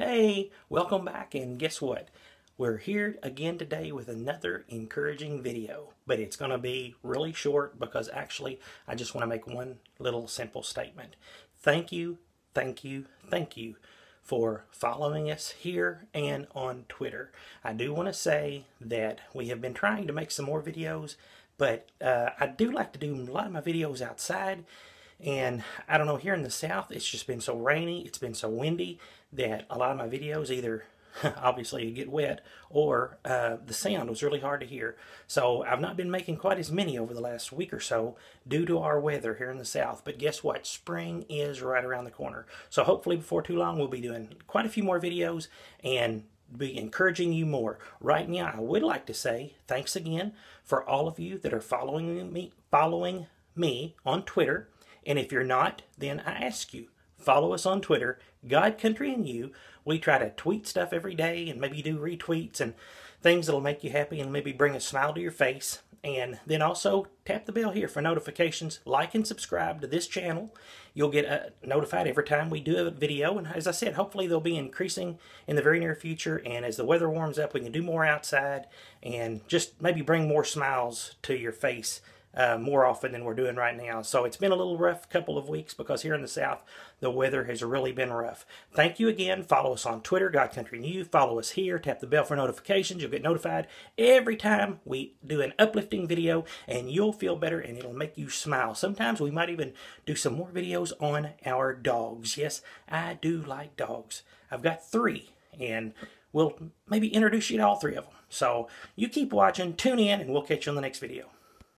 Hey, welcome back, and guess what? We're here again today with another encouraging video, but it's going to be really short because actually I just want to make one little simple statement. Thank you, thank you, thank you for following us here and on Twitter. I do want to say that we have been trying to make some more videos, but uh, I do like to do a lot of my videos outside and I don't know, here in the South, it's just been so rainy, it's been so windy that a lot of my videos either obviously get wet or uh, the sound was really hard to hear. So I've not been making quite as many over the last week or so due to our weather here in the South. But guess what? Spring is right around the corner. So hopefully before too long, we'll be doing quite a few more videos and be encouraging you more. Right now, I would like to say thanks again for all of you that are following me, following me on Twitter and if you're not, then I ask you, follow us on Twitter, God, Country, and You. We try to tweet stuff every day and maybe do retweets and things that'll make you happy and maybe bring a smile to your face. And then also tap the bell here for notifications. Like and subscribe to this channel. You'll get uh, notified every time we do a video. And as I said, hopefully they'll be increasing in the very near future. And as the weather warms up, we can do more outside and just maybe bring more smiles to your face uh, more often than we're doing right now. So it's been a little rough couple of weeks because here in the South, the weather has really been rough. Thank you again. Follow us on Twitter, God Country New. Follow us here. Tap the bell for notifications. You'll get notified every time we do an uplifting video, and you'll feel better, and it'll make you smile. Sometimes we might even do some more videos on our dogs. Yes, I do like dogs. I've got three, and we'll maybe introduce you to all three of them. So you keep watching, tune in, and we'll catch you on the next video.